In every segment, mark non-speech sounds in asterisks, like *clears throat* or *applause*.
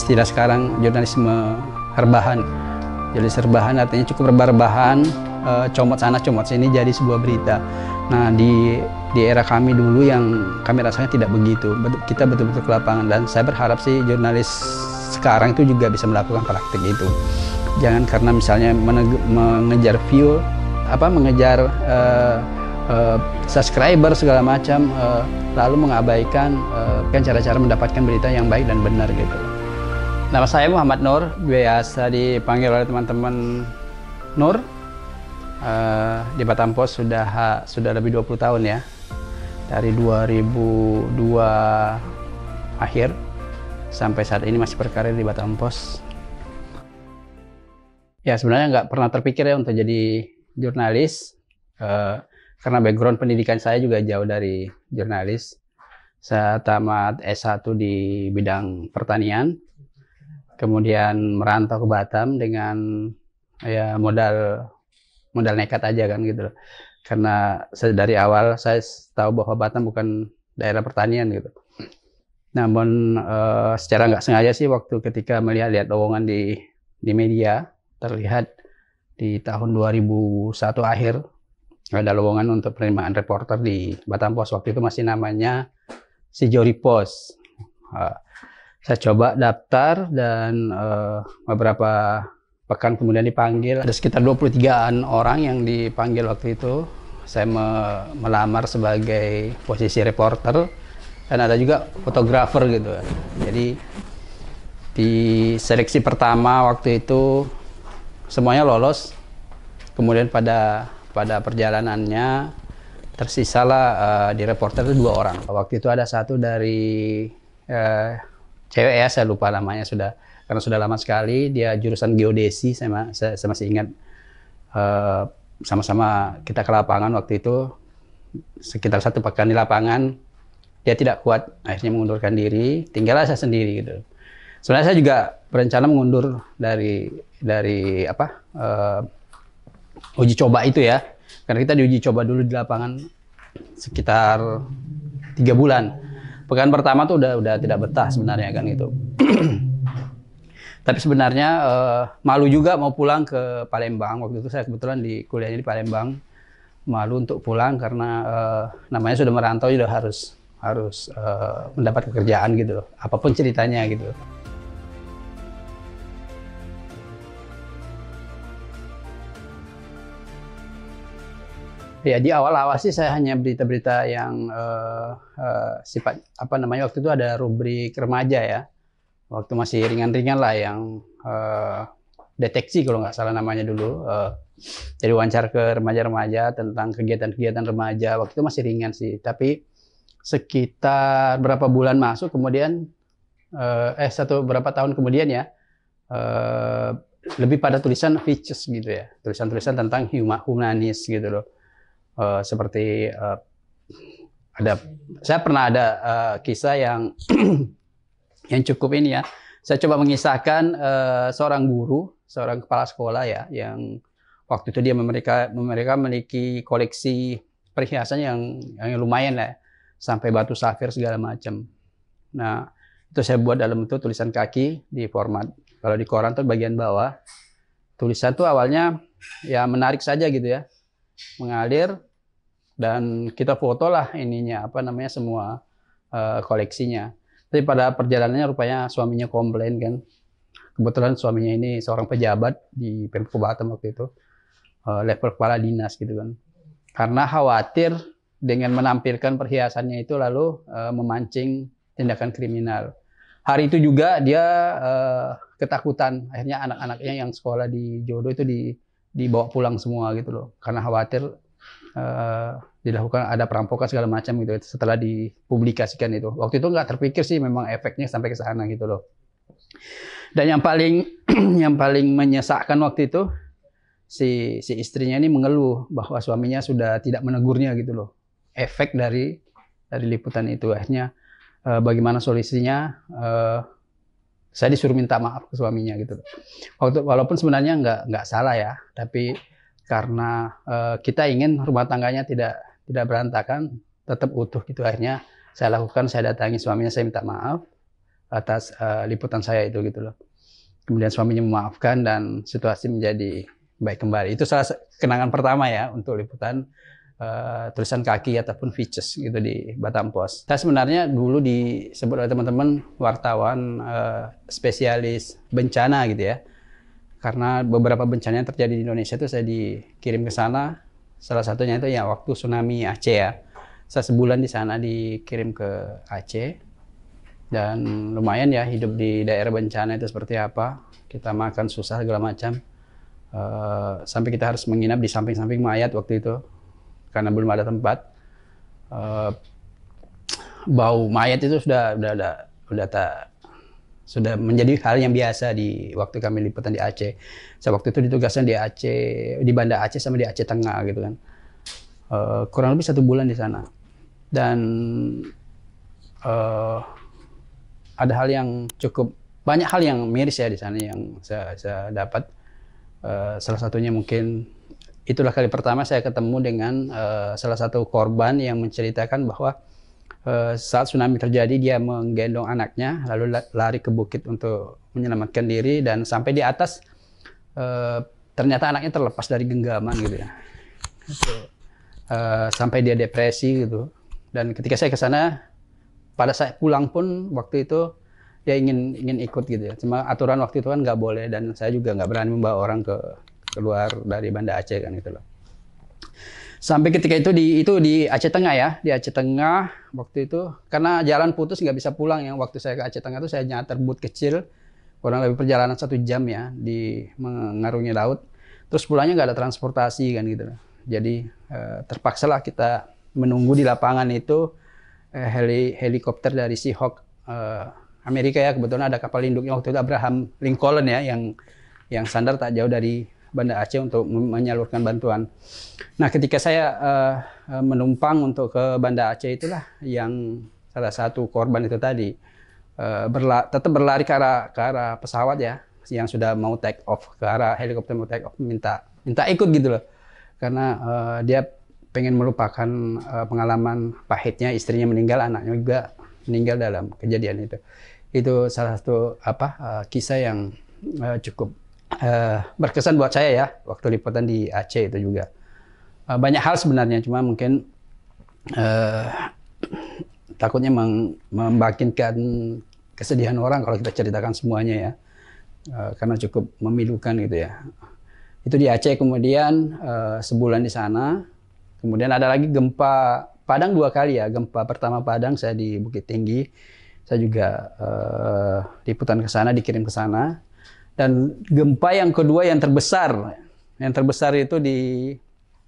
istilah sekarang jurnalisme herbahan. Jurnalis herbahan artinya cukup berbahan, bahan e, eh, comot sana comot sini jadi sebuah berita. Nah di di era kami dulu yang kami rasanya tidak begitu. Kita betul-betul ke lapangan dan saya berharap sih jurnalis sekarang itu juga bisa melakukan praktik itu. Jangan karena misalnya mengejar view, apa mengejar e, e, subscriber segala macam, lalu mengabaikan kan cara-cara mendapatkan berita yang baik dan benar gitu. Nama saya Muhammad Nur, biasa dipanggil oleh teman-teman Nur. Uh, di Batam Pos sudah sudah lebih 20 tahun ya. Dari 2002 akhir sampai saat ini masih berkarir di Batam Pos. Ya sebenarnya nggak pernah terpikir ya untuk jadi jurnalis uh, karena background pendidikan saya juga jauh dari jurnalis. Saya tamat S1 di bidang pertanian, kemudian merantau ke Batam dengan ya modal modal nekat aja kan gitu loh. Karena saya, dari awal saya tahu bahwa Batam bukan daerah pertanian gitu. Namun uh, secara nggak sengaja sih waktu ketika melihat lihat lowongan di di media terlihat di tahun 2001 akhir ada lowongan untuk penerimaan reporter di Batam Pos waktu itu masih namanya Sijori Pos. Uh, eh, saya coba daftar dan uh, beberapa pekan kemudian dipanggil ada sekitar 23-an orang yang dipanggil waktu itu saya me melamar sebagai posisi reporter dan ada juga fotografer gitu jadi di seleksi pertama waktu itu semuanya lolos kemudian pada pada perjalanannya tersisalah uh, di reporter itu dua orang waktu itu ada satu dari uh, cewek ya saya lupa namanya sudah karena sudah lama sekali dia jurusan geodesi saya, saya, masih ingat eh, sama-sama uh, kita ke lapangan waktu itu sekitar satu pekan di lapangan dia tidak kuat akhirnya mengundurkan diri tinggallah saya sendiri gitu sebenarnya saya juga berencana mengundur dari dari apa uh, uji coba itu ya karena kita diuji coba dulu di lapangan sekitar tiga bulan pekan pertama tuh udah udah tidak betah hmm. sebenarnya kan gitu. *clears throat* Tapi sebenarnya uh, malu juga mau pulang ke Palembang. Waktu itu saya kebetulan di kuliahnya di Palembang. Malu untuk pulang karena uh, namanya sudah merantau sudah harus harus uh, mendapat pekerjaan gitu Apapun ceritanya gitu. Ya di awal-awal sih saya hanya berita-berita yang uh, uh, sifat apa namanya waktu itu ada rubrik remaja ya. Waktu masih ringan-ringan lah yang uh, deteksi kalau nggak salah namanya dulu. Uh, jadi wawancara ke remaja-remaja tentang kegiatan-kegiatan remaja. Waktu itu masih ringan sih, tapi sekitar berapa bulan masuk kemudian uh, eh satu berapa tahun kemudian ya uh, lebih pada tulisan features gitu ya, tulisan-tulisan tentang humanis gitu loh Eh, seperti uh, ada saya pernah ada uh, kisah yang *clears throat* yang cukup ini ya. Saya coba mengisahkan uh, seorang guru, seorang kepala sekolah ya yang waktu itu dia mereka mereka memiliki koleksi perhiasan yang yang lumayan lah ya, sampai batu safir segala macam. Nah, itu saya buat dalam itu tulisan kaki di format kalau di koran tuh bagian bawah. Tulisan tuh awalnya ya menarik saja gitu ya. Mengalir dan kita foto lah ininya apa namanya semua uh, koleksinya. Tapi pada perjalanannya rupanya suaminya komplain kan. Kebetulan suaminya ini seorang pejabat di Pemko Batam waktu itu, uh, level kepala dinas gitu kan. Karena khawatir dengan menampilkan perhiasannya itu lalu uh, memancing tindakan kriminal. Hari itu juga dia uh, ketakutan, akhirnya anak-anaknya yang sekolah di Jodo itu di dibawa pulang semua gitu loh, karena khawatir uh, dilakukan ada perampokan segala macam gitu setelah dipublikasikan itu waktu itu nggak terpikir sih memang efeknya sampai ke sana gitu loh dan yang paling *clears throat* yang paling menyesakkan waktu itu si si istrinya ini mengeluh bahwa suaminya sudah tidak menegurnya gitu loh efek dari dari liputan itu akhirnya e, bagaimana solusinya e, saya disuruh minta maaf ke suaminya gitu loh waktu walaupun sebenarnya nggak nggak salah ya tapi karena uh, kita ingin rumah tangganya tidak tidak berantakan, tetap utuh gitu akhirnya saya lakukan saya datangi suaminya saya minta maaf atas uh, liputan saya itu gitu loh. Kemudian suaminya memaafkan dan situasi menjadi baik kembali. Itu salah kenangan pertama ya untuk liputan Uh, tulisan kaki ataupun features gitu di Batam Post. Saya sebenarnya dulu disebut oleh teman-teman wartawan uh, spesialis bencana gitu ya. Karena beberapa bencana yang terjadi di Indonesia itu saya dikirim ke sana Salah satunya itu ya waktu tsunami Aceh ya. Saya sebulan di sana dikirim ke Aceh dan lumayan ya hidup di daerah bencana itu seperti apa. Kita makan susah segala macam. Uh, sampai kita harus menginap di samping-samping mayat waktu itu karena belum ada tempat. Uh, bau mayat itu sudah sudah sudah, udah tak sudah menjadi hal yang biasa di waktu kami liputan di Aceh. Saya waktu itu ditugaskan di Aceh, di Banda Aceh sama di Aceh Tengah gitu kan. Uh, kurang lebih satu bulan di sana. Dan uh, ada hal yang cukup banyak hal yang miris ya di sana yang saya, saya dapat. Uh, salah satunya mungkin itulah kali pertama saya ketemu dengan uh, salah satu korban yang menceritakan bahwa Eh, saat tsunami terjadi dia menggendong anaknya lalu lari ke bukit untuk menyelamatkan diri dan sampai di atas uh, ternyata anaknya terlepas dari genggaman gitu ya. So, uh, eh, sampai dia depresi gitu. Dan ketika saya ke sana pada saya pulang pun waktu itu dia ingin ingin ikut gitu ya. Cuma aturan waktu itu kan nggak boleh dan saya juga nggak berani membawa orang ke keluar dari Banda Aceh kan gitu loh. Sampai ketika itu di itu di Aceh Tengah ya, di Aceh Tengah waktu itu karena jalan putus nggak bisa pulang yang waktu saya ke Aceh Tengah itu saya nyater boot kecil kurang lebih perjalanan satu jam ya di mengarungi laut. Terus pulangnya nggak ada transportasi kan gitu. Jadi eh, lah kita menunggu di lapangan itu eh, heli helikopter dari Seahawk eh, Amerika ya kebetulan ada kapal induknya waktu itu Abraham Lincoln ya yang yang sandar tak jauh dari Banda Aceh untuk menyalurkan bantuan. Nah, ketika saya uh, menumpang untuk ke Banda Aceh itulah yang salah satu korban itu tadi uh, berla tetap berlari ke arah ke arah pesawat ya yang sudah mau take off ke arah helikopter mau take off minta minta ikut gitu loh. Karena uh, dia pengen melupakan uh, pengalaman pahitnya istrinya meninggal, anaknya juga meninggal dalam kejadian itu. Itu salah satu apa uh, kisah yang uh, cukup Eh, berkesan buat saya ya waktu liputan di Aceh itu juga uh, banyak hal sebenarnya cuma mungkin uh, takutnya membangkitkan kesedihan orang kalau kita ceritakan semuanya ya uh, karena cukup memilukan gitu ya itu di Aceh kemudian uh, sebulan di sana kemudian ada lagi gempa Padang dua kali ya gempa pertama Padang saya di Bukit Tinggi saya juga uh, liputan ke sana dikirim ke sana dan gempa yang kedua yang terbesar, yang terbesar itu di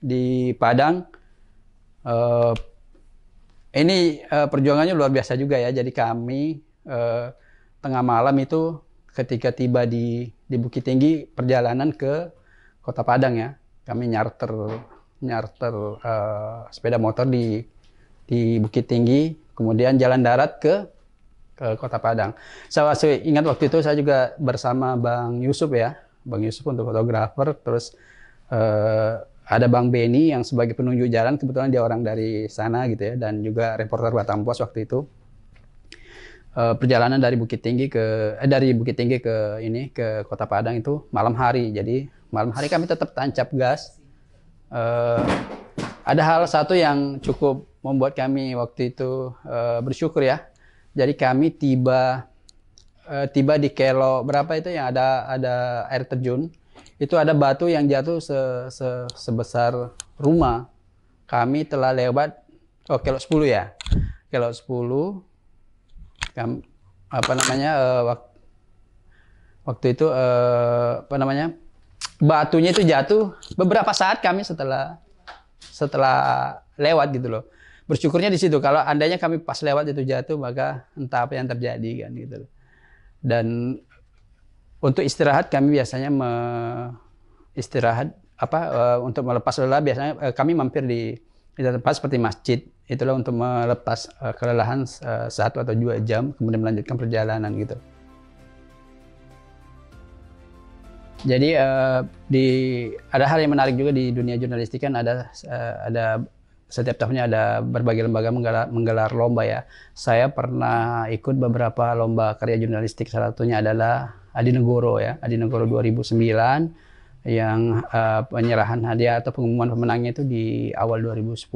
di Padang. Uh, ini uh, perjuangannya luar biasa juga ya. Jadi kami uh, tengah malam itu ketika tiba di di Bukit Tinggi perjalanan ke Kota Padang ya. Kami nyarter nyarter uh, sepeda motor di di Bukit Tinggi, kemudian jalan darat ke ke Kota Padang. Saya so, ingat waktu itu saya juga bersama Bang Yusuf ya, Bang Yusuf untuk fotografer, terus uh, ada Bang Beni yang sebagai penunjuk jalan kebetulan dia orang dari sana gitu ya, dan juga reporter Batam Pos waktu itu. Uh, perjalanan dari Bukit Tinggi ke eh, dari Bukit Tinggi ke ini ke Kota Padang itu malam hari, jadi malam hari kami tetap tancap gas. Uh, ada hal satu yang cukup membuat kami waktu itu uh, bersyukur ya jadi kami tiba eh, tiba di kelo berapa itu yang ada ada air terjun. Itu ada batu yang jatuh se, se, sebesar rumah. Kami telah lewat oh kelo 10 ya. Kelo 10 kami, apa namanya uh, eh, waktu, waktu itu uh, apa namanya batunya itu jatuh beberapa saat kami setelah setelah lewat gitu loh bersyukurnya di situ. Kalau andainya kami pas lewat jatuh-jatuh maka entah apa yang terjadi kan gitu. Dan untuk istirahat kami biasanya me istirahat apa uh, untuk melepas lelah biasanya uh, kami mampir di di tempat seperti masjid itulah untuk melepas uh, kelelahan uh, satu atau dua jam kemudian melanjutkan perjalanan gitu. Jadi uh, di ada hal yang menarik juga di dunia jurnalistik kan ada uh, ada setiap tahunnya ada berbagai lembaga menggelar, menggelar lomba ya. Saya pernah ikut beberapa lomba karya jurnalistik salah satunya adalah Adi Negoro ya, Adi Negoro 2009 yang uh, penyerahan hadiah atau pengumuman pemenangnya itu di awal 2010.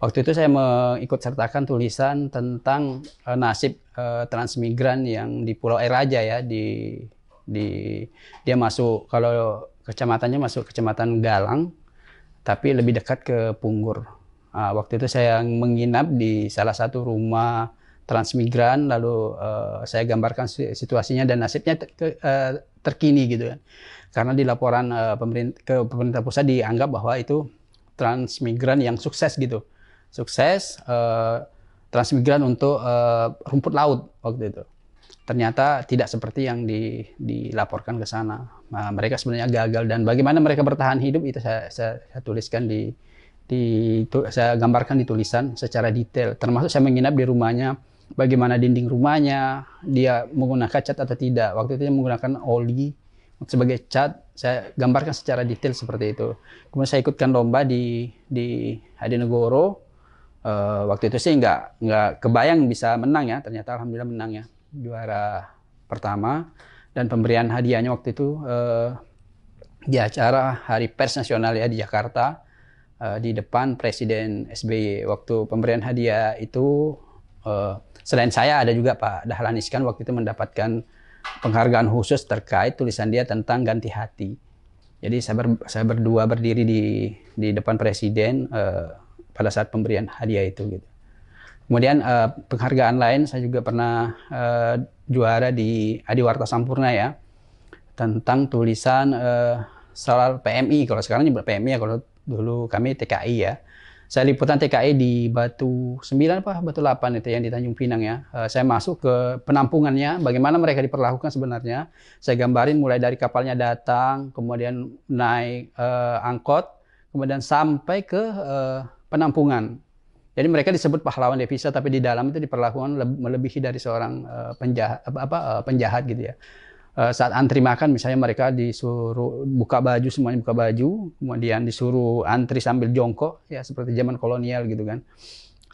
Waktu itu saya mengikut sertakan tulisan tentang uh, nasib uh, transmigran yang di Pulau Air Raja ya di di dia masuk kalau kecamatannya masuk kecamatan Galang tapi lebih dekat ke Punggur Nah, waktu itu saya menginap di salah satu rumah transmigran, lalu uh, saya gambarkan situasinya dan nasibnya ter ke, uh, terkini gitu kan. Karena di laporan uh, eh, pemerintah ke pemerintah pusat dianggap bahwa itu transmigran yang sukses gitu, sukses uh, transmigran untuk uh, rumput laut waktu itu. Ternyata tidak seperti yang di, dilaporkan ke sana. Nah, mereka sebenarnya gagal dan bagaimana mereka bertahan hidup itu saya, saya, saya tuliskan di di, saya gambarkan di tulisan secara detail. Termasuk saya menginap di rumahnya, bagaimana dinding rumahnya, dia menggunakan cat atau tidak. Waktu itu dia menggunakan oli sebagai cat. Saya gambarkan secara detail seperti itu. Kemudian saya ikutkan lomba di di Hadinegoro. Uh, waktu itu sih nggak nggak kebayang bisa menang ya. Ternyata alhamdulillah menang ya juara pertama dan pemberian hadiahnya waktu itu uh, di acara Hari Pers Nasional ya di Jakarta uh, di depan Presiden SBY waktu pemberian hadiah itu uh, selain saya ada juga Pak Dahlan Iskan waktu itu mendapatkan penghargaan khusus terkait tulisan dia tentang ganti hati. Jadi saya, ber, saya berdua berdiri di di depan Presiden uh, pada saat pemberian hadiah itu gitu. Kemudian uh, penghargaan lain saya juga pernah uh, juara di Adiwarta Sampurna ya tentang tulisan uh, soal PMI kalau sekarang nyebut PMI ya kalau dulu kami TKI ya. Saya liputan TKI di Batu 9 apa Batu 8 itu yang di Tanjung Pinang ya. Eh, saya masuk ke penampungannya, bagaimana mereka diperlakukan sebenarnya. Saya gambarin mulai dari kapalnya datang, kemudian naik eh, angkot, kemudian sampai ke eh, penampungan. Jadi mereka disebut pahlawan devisa, tapi di dalam itu diperlakukan melebihi dari seorang eh, penjahat, apa, apa, eh, penjahat gitu ya. Eh, saat antri makan misalnya mereka disuruh buka baju semuanya buka baju kemudian disuruh antri sambil jongkok ya seperti zaman kolonial gitu kan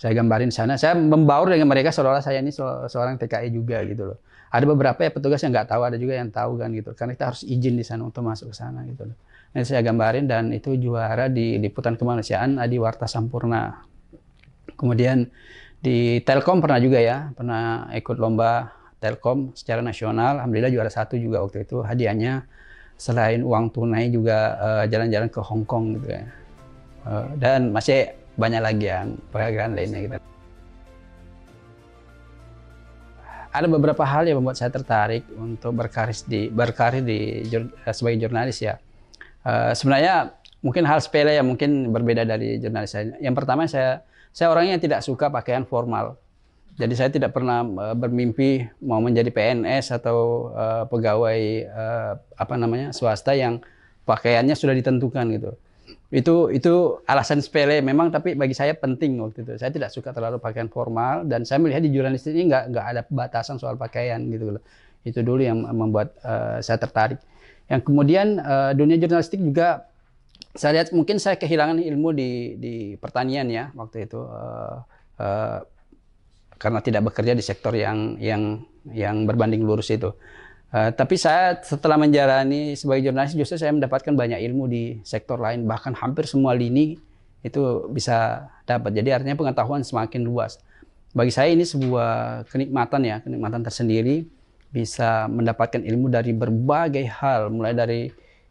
saya gambarin sana saya membaur dengan mereka seolah-olah saya ini seorang TKI e juga gitu loh ada beberapa ya petugas yang nggak tahu ada juga yang tahu kan gitu karena kita harus izin di sana untuk masuk ke sana gitu loh ini saya gambarin dan itu juara di liputan kemanusiaan Adi Warta Sampurna kemudian di Telkom pernah juga ya pernah ikut lomba Telkom secara nasional. Alhamdulillah juara satu juga waktu itu hadiahnya selain uang tunai juga eh, jalan-jalan uh, ke Hong Kong gitu ya. Uh, dan masih banyak lagi yang penghargaan lainnya gitu. Ada beberapa hal yang membuat saya tertarik untuk berkarir di berkarir di eh, sebagai jurnalis ya. Uh, sebenarnya mungkin hal sepele yang mungkin berbeda dari jurnalis saya. Yang pertama saya saya orangnya tidak suka pakaian formal. Jadi saya tidak pernah eh, bermimpi mau menjadi PNS atau uh, pegawai uh, apa namanya swasta yang pakaiannya sudah ditentukan gitu. Itu itu alasan sepele memang tapi bagi saya penting waktu itu. Saya tidak suka terlalu pakaian formal dan saya melihat di jurnalistik ini nggak nggak ada batasan soal pakaian gitu loh. Itu dulu yang membuat uh, saya tertarik. Yang kemudian uh, dunia jurnalistik juga saya lihat mungkin saya kehilangan ilmu di di pertanian ya waktu itu. Uh, karena tidak bekerja di sektor yang yang yang berbanding lurus itu. Uh, tapi saya setelah menjalani sebagai jurnalis justru saya mendapatkan banyak ilmu di sektor lain bahkan hampir semua lini itu bisa dapat. Jadi artinya pengetahuan semakin luas. Bagi saya ini sebuah kenikmatan ya, kenikmatan tersendiri bisa mendapatkan ilmu dari berbagai hal mulai dari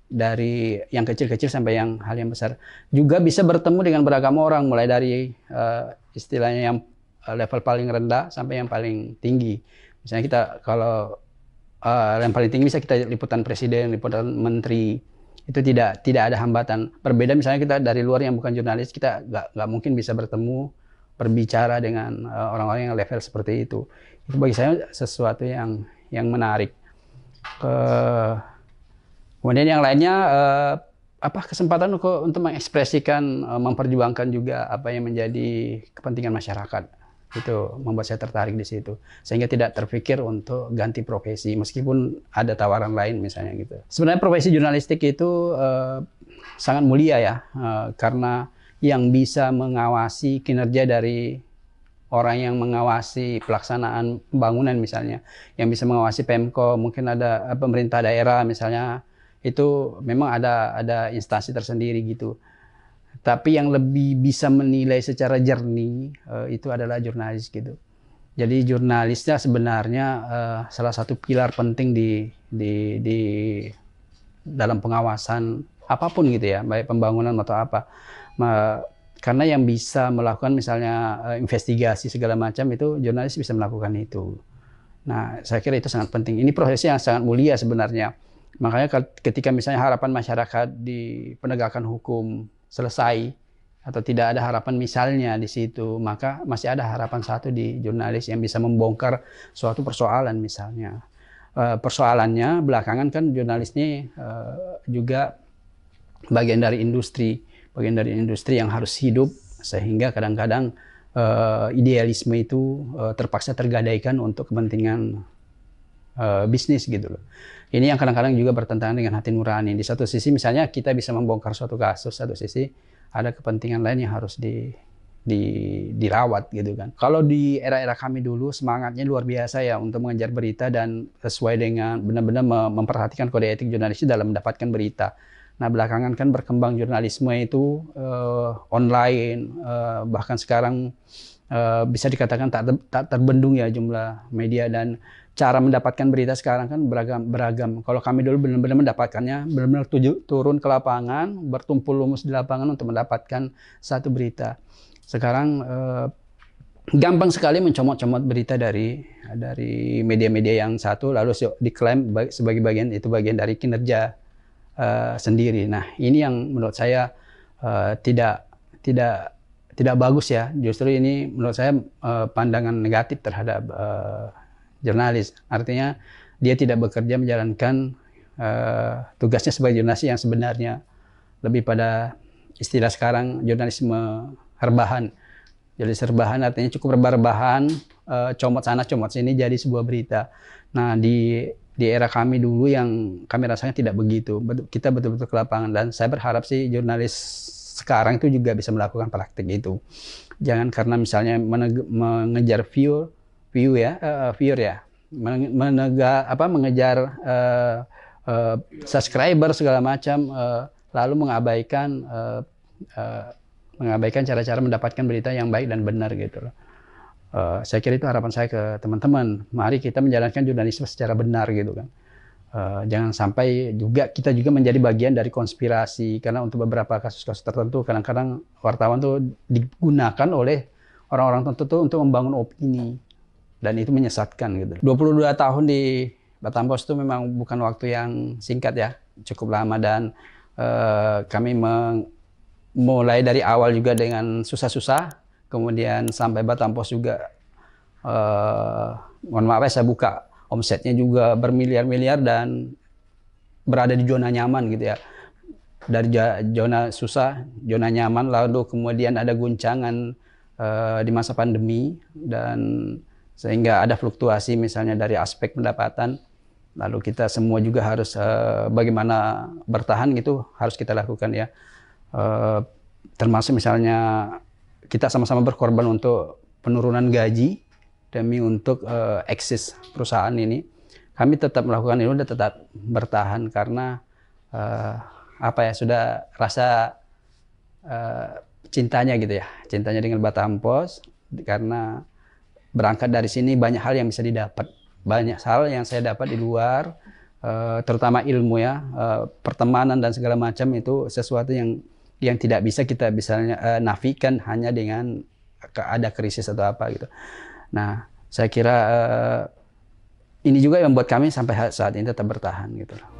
dari yang kecil-kecil sampai yang hal yang besar juga bisa bertemu dengan beragam orang mulai dari uh, istilahnya yang Eh, level paling rendah sampai yang paling tinggi. Misalnya kita kalau uh, yang paling tinggi bisa kita liputan presiden, liputan menteri itu tidak tidak ada hambatan. Berbeda misalnya kita dari luar yang bukan jurnalis kita nggak nggak mungkin bisa bertemu berbicara dengan orang eh, orang-orang yang level seperti itu. Itu bagi saya sesuatu yang yang menarik. Ke, kemudian yang lainnya uh, apa kesempatan untuk mengekspresikan, memperjuangkan juga apa yang menjadi kepentingan masyarakat itu membuat saya tertarik di situ sehingga tidak terpikir untuk ganti profesi meskipun ada tawaran lain misalnya gitu sebenarnya profesi jurnalistik itu eh, sangat mulia ya eh, karena yang bisa mengawasi kinerja dari orang yang mengawasi pelaksanaan pembangunan misalnya yang bisa mengawasi pemko mungkin ada eh, pemerintah daerah misalnya itu memang ada ada instansi tersendiri gitu tapi yang lebih bisa menilai secara jernih uh, itu adalah jurnalis gitu. Jadi jurnalisnya sebenarnya uh, salah satu pilar penting di di di dalam pengawasan apapun gitu ya, baik pembangunan atau apa. Ma, karena yang bisa melakukan misalnya uh, investigasi segala macam itu jurnalis bisa melakukan itu. Nah, saya kira itu sangat penting. Ini prosesnya yang sangat mulia sebenarnya. Makanya ketika misalnya harapan masyarakat di penegakan hukum selesai atau tidak ada harapan misalnya di situ, maka masih ada harapan satu di jurnalis yang bisa membongkar suatu persoalan misalnya. E, persoalannya belakangan kan jurnalis ini e, eh, juga bagian dari industri, bagian dari industri yang harus hidup sehingga kadang-kadang e, idealisme itu e, terpaksa tergadaikan untuk kepentingan uh, bisnis gitu loh. Ini yang kadang-kadang juga bertentangan dengan hati nurani. Di satu sisi misalnya kita bisa membongkar suatu kasus, satu sisi ada kepentingan lain yang harus di, di dirawat gitu kan. Kalau di era-era kami dulu semangatnya luar biasa ya untuk mengejar berita dan sesuai dengan benar-benar memperhatikan kode etik jurnalistik dalam mendapatkan berita. Nah belakangan kan berkembang jurnalisme itu uh, online uh, bahkan sekarang uh, bisa dikatakan tak, ter, tak terbendung ya jumlah media dan cara mendapatkan berita sekarang kan beragam beragam. Kalau kami dulu benar-benar mendapatkannya benar-benar turun ke lapangan, bertumpul lumus di lapangan untuk mendapatkan satu berita. Sekarang eh, gampang sekali mencomot-comot berita dari dari media-media yang satu lalu diklaim sebagai bagian itu bagian dari kinerja eh, sendiri. Nah, ini yang menurut saya eh, tidak tidak tidak bagus ya. Justru ini menurut saya eh, pandangan negatif terhadap eh, jurnalis. Artinya dia tidak bekerja menjalankan uh, tugasnya sebagai jurnalis yang sebenarnya lebih pada istilah sekarang jurnalisme herbahan. Jadi serbahan artinya cukup rebah bahan, uh, eh, comot sana comot sini jadi sebuah berita. Nah di di era kami dulu yang kami rasanya tidak begitu. Kita betul-betul ke lapangan dan saya berharap sih jurnalis sekarang itu juga bisa melakukan praktik itu. Jangan karena misalnya mengejar view view ya, uh, viewer ya, menega apa mengejar uh, uh, subscriber segala macam, uh, lalu mengabaikan uh, uh, mengabaikan cara-cara mendapatkan berita yang baik dan benar gitu loh. Uh, saya kira itu harapan saya ke teman-teman. Mari kita menjalankan jurnalisme secara benar gitu kan. Uh, jangan sampai juga kita juga menjadi bagian dari konspirasi karena untuk beberapa kasus-kasus tertentu kadang-kadang wartawan tuh digunakan oleh orang-orang tertentu untuk membangun opini dan itu menyesatkan gitu. 22 tahun di Batam Pos itu memang bukan waktu yang singkat ya, cukup lama dan uh, kami mulai dari awal juga dengan susah-susah, kemudian sampai Batam Pos juga uh, mohon maaf ya, saya buka omsetnya juga bermiliar-miliar dan berada di zona nyaman gitu ya. Dari zona susah, zona nyaman, lalu kemudian ada guncangan uh, di masa pandemi dan sehingga ada fluktuasi misalnya dari aspek pendapatan lalu kita semua juga harus uh, bagaimana bertahan gitu harus kita lakukan ya uh, termasuk misalnya kita sama-sama berkorban untuk penurunan gaji demi untuk uh, eksis perusahaan ini kami tetap melakukan ini dan tetap bertahan karena uh, apa ya sudah rasa uh, cintanya gitu ya cintanya dengan Batam Pos karena berangkat dari sini banyak hal yang bisa didapat. Banyak hal yang saya dapat di luar, uh, terutama ilmu ya, uh, pertemanan dan segala macam itu sesuatu yang yang tidak bisa kita bisa uh, eh, nafikan hanya dengan ada krisis atau apa gitu. Nah, saya kira uh, ini juga yang membuat kami sampai saat ini tetap bertahan gitu loh.